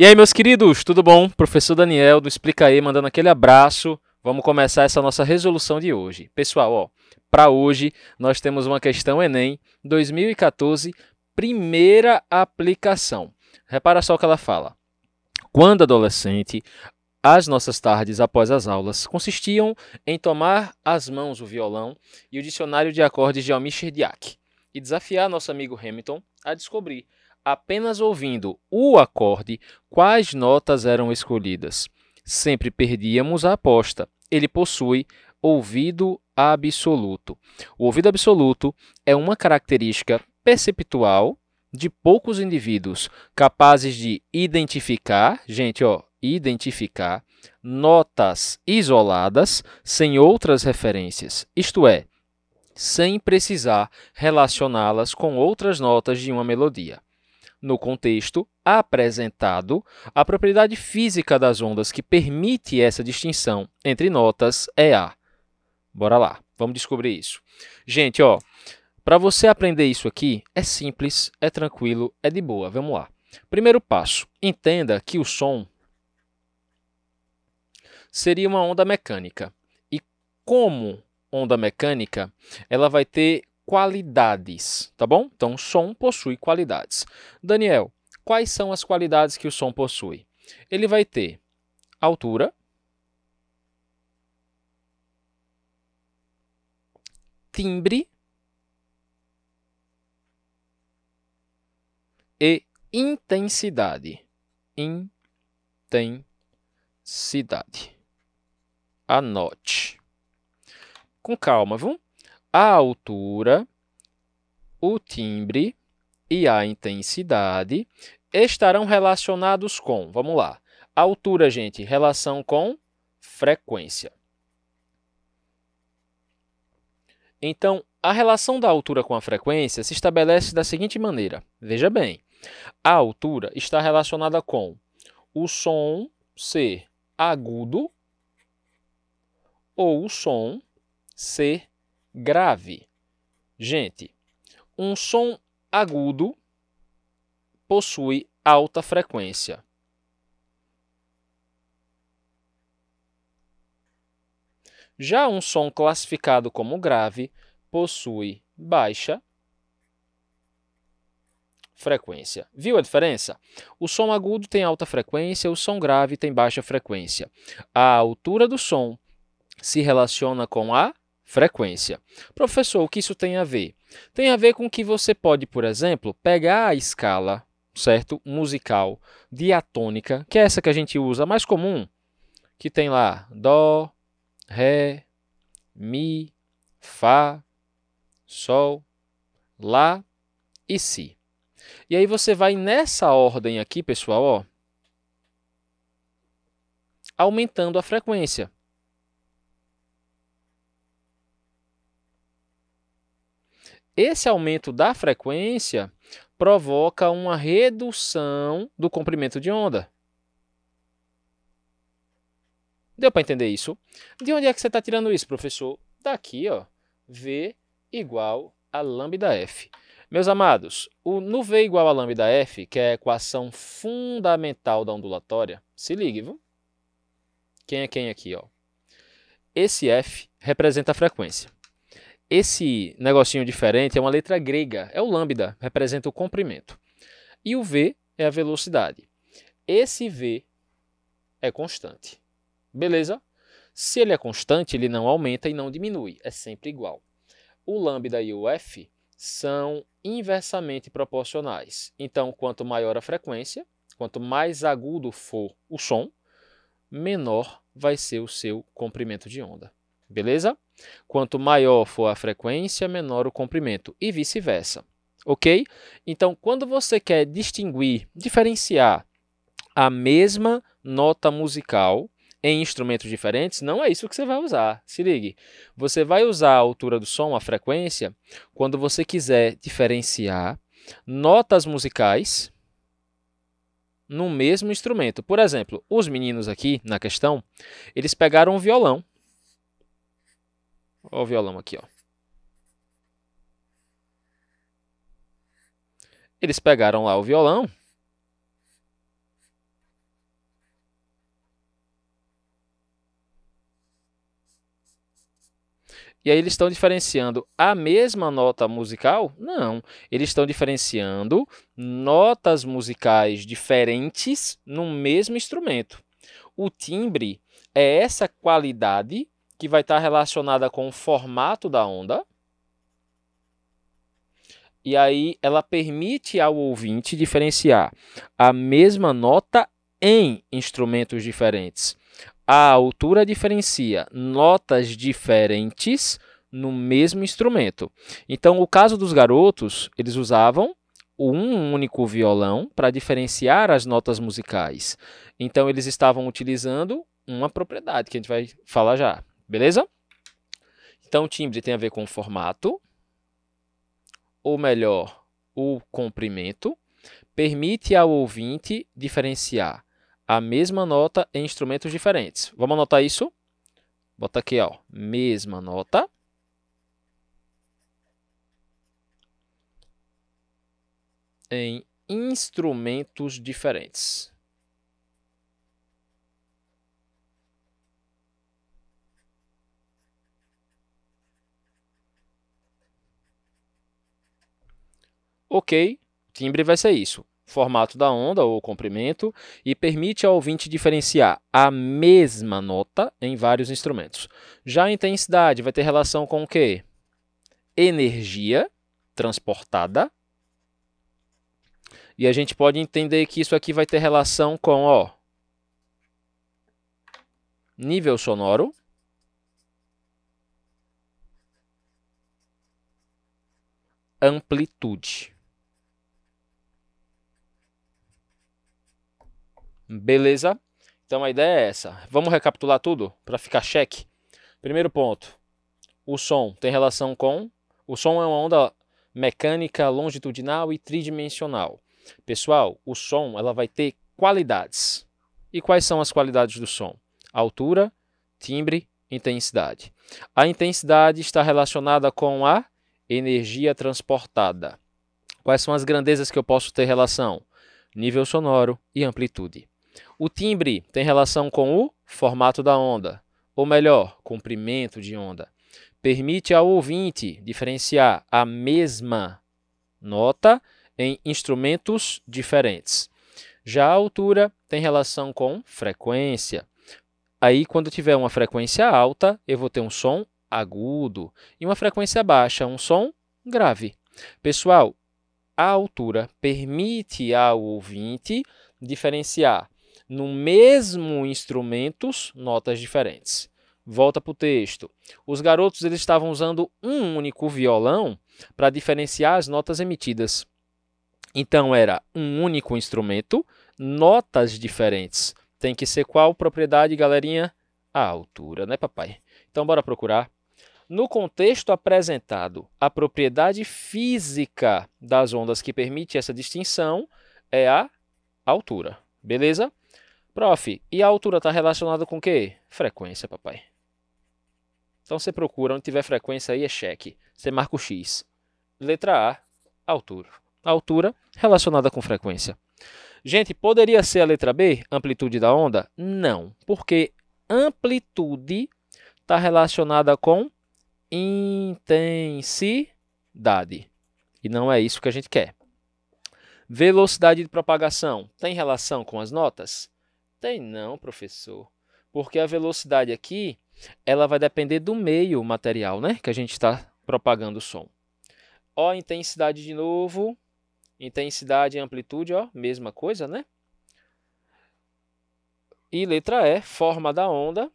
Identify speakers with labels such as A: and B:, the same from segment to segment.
A: E aí, meus queridos, tudo bom? Professor Daniel do Explica aí, mandando aquele abraço. Vamos começar essa nossa resolução de hoje. Pessoal, ó, para hoje nós temos uma questão Enem 2014, primeira aplicação. Repara só o que ela fala. Quando adolescente, as nossas tardes após as aulas consistiam em tomar as mãos o violão e o dicionário de acordes de Almir Sherdiak e desafiar nosso amigo Hamilton a descobrir apenas ouvindo o acorde, quais notas eram escolhidas. Sempre perdíamos a aposta. Ele possui ouvido absoluto. O ouvido absoluto é uma característica perceptual de poucos indivíduos capazes de identificar, gente, ó, identificar notas isoladas sem outras referências. Isto é, sem precisar relacioná-las com outras notas de uma melodia no contexto apresentado, a propriedade física das ondas que permite essa distinção entre notas é A. Bora lá, vamos descobrir isso. Gente, ó, para você aprender isso aqui, é simples, é tranquilo, é de boa. Vamos lá. Primeiro passo, entenda que o som seria uma onda mecânica. E como onda mecânica, ela vai ter qualidades, tá bom? Então, o som possui qualidades. Daniel, quais são as qualidades que o som possui? Ele vai ter altura, timbre e intensidade. Intensidade. Anote. Com calma, vamos? a altura, o timbre e a intensidade estarão relacionados com, vamos lá, altura, gente, relação com frequência. Então, a relação da altura com a frequência se estabelece da seguinte maneira. Veja bem, a altura está relacionada com o som ser agudo ou o som ser grave. Gente, um som agudo possui alta frequência. Já um som classificado como grave possui baixa frequência. Viu a diferença? O som agudo tem alta frequência, o som grave tem baixa frequência. A altura do som se relaciona com a frequência. Professor, o que isso tem a ver? Tem a ver com que você pode, por exemplo, pegar a escala, certo? Musical, diatônica, que é essa que a gente usa, mais comum, que tem lá Dó, Ré, Mi, Fá, Sol, Lá e Si. E aí você vai nessa ordem aqui, pessoal, ó, aumentando a frequência. Esse aumento da frequência provoca uma redução do comprimento de onda. Deu para entender isso? De onde é que você está tirando isso, professor? Daqui, ó, V igual a lambda F. Meus amados, o, no V igual a lambda F, que é a equação fundamental da ondulatória, se ligue, viu? Quem é quem aqui, ó? Esse F representa a frequência. Esse negocinho diferente é uma letra grega, é o lambda, representa o comprimento. E o v é a velocidade. Esse v é constante. Beleza? Se ele é constante, ele não aumenta e não diminui, é sempre igual. O lambda e o f são inversamente proporcionais. Então, quanto maior a frequência, quanto mais agudo for o som, menor vai ser o seu comprimento de onda beleza? Quanto maior for a frequência, menor o comprimento e vice-versa, ok? Então, quando você quer distinguir, diferenciar a mesma nota musical em instrumentos diferentes, não é isso que você vai usar. Se ligue, você vai usar a altura do som, a frequência, quando você quiser diferenciar notas musicais no mesmo instrumento. Por exemplo, os meninos aqui na questão, eles pegaram um violão Olha o violão aqui, ó. Eles pegaram lá o violão. E aí eles estão diferenciando a mesma nota musical? Não, eles estão diferenciando notas musicais diferentes no mesmo instrumento. O timbre é essa qualidade que vai estar tá relacionada com o formato da onda. E aí ela permite ao ouvinte diferenciar a mesma nota em instrumentos diferentes. A altura diferencia notas diferentes no mesmo instrumento. Então, o caso dos garotos, eles usavam um único violão para diferenciar as notas musicais. Então, eles estavam utilizando uma propriedade que a gente vai falar já. Beleza? Então, o timbre tem a ver com o formato, ou melhor, o comprimento. Permite ao ouvinte diferenciar a mesma nota em instrumentos diferentes. Vamos anotar isso? Bota aqui, ó, mesma nota. Em instrumentos diferentes. Ok, timbre vai ser isso. Formato da onda ou comprimento e permite ao ouvinte diferenciar a mesma nota em vários instrumentos. Já a intensidade vai ter relação com o quê? Energia transportada. E a gente pode entender que isso aqui vai ter relação com ó, nível sonoro. amplitude. Beleza? Então a ideia é essa. Vamos recapitular tudo para ficar cheque. Primeiro ponto: o som tem relação com. O som é uma onda mecânica, longitudinal e tridimensional. Pessoal, o som ela vai ter qualidades. E quais são as qualidades do som? Altura, timbre, intensidade. A intensidade está relacionada com a energia transportada. Quais são as grandezas que eu posso ter relação? Nível sonoro e amplitude. O timbre tem relação com o formato da onda, ou melhor, comprimento de onda. Permite ao ouvinte diferenciar a mesma nota em instrumentos diferentes. Já a altura tem relação com frequência. Aí, quando tiver uma frequência alta, eu vou ter um som agudo e uma frequência baixa, um som grave. Pessoal, a altura permite ao ouvinte diferenciar no mesmo instrumentos, notas diferentes. Volta para o texto. Os garotos eles estavam usando um único violão para diferenciar as notas emitidas. Então era um único instrumento, notas diferentes. Tem que ser qual propriedade, galerinha? A altura, né, papai? Então bora procurar. No contexto apresentado, a propriedade física das ondas que permite essa distinção é a altura. Beleza? Prof, e a altura está relacionada com o quê? Frequência, papai. Então você procura, onde tiver frequência aí é cheque. Você marca o X. Letra A, altura. Altura relacionada com frequência. Gente, poderia ser a letra B, amplitude da onda? Não, porque amplitude está relacionada com intensidade. E não é isso que a gente quer. Velocidade de propagação tem relação com as notas? Tem não, professor. Porque a velocidade aqui, ela vai depender do meio material, né? Que a gente está propagando o som. Ó, intensidade de novo. Intensidade e amplitude, ó, mesma coisa, né? E letra E, forma da onda.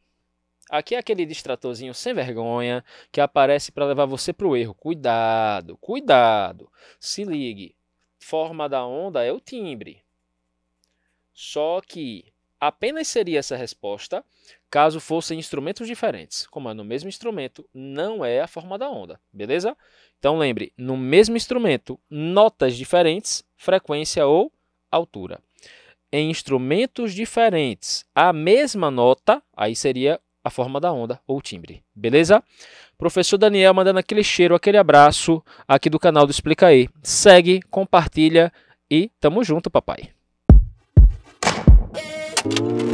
A: Aqui é aquele distratorzinho sem vergonha que aparece para levar você para o erro. Cuidado, cuidado. Se ligue. Forma da onda é o timbre. Só que apenas seria essa resposta caso fossem instrumentos diferentes. Como é no mesmo instrumento, não é a forma da onda, beleza? Então lembre, no mesmo instrumento, notas diferentes, frequência ou altura. Em instrumentos diferentes, a mesma nota, aí seria a forma da onda ou timbre, beleza? Professor Daniel mandando aquele cheiro, aquele abraço aqui do canal do Explica aí. Segue, compartilha e tamo junto, papai. Thank you.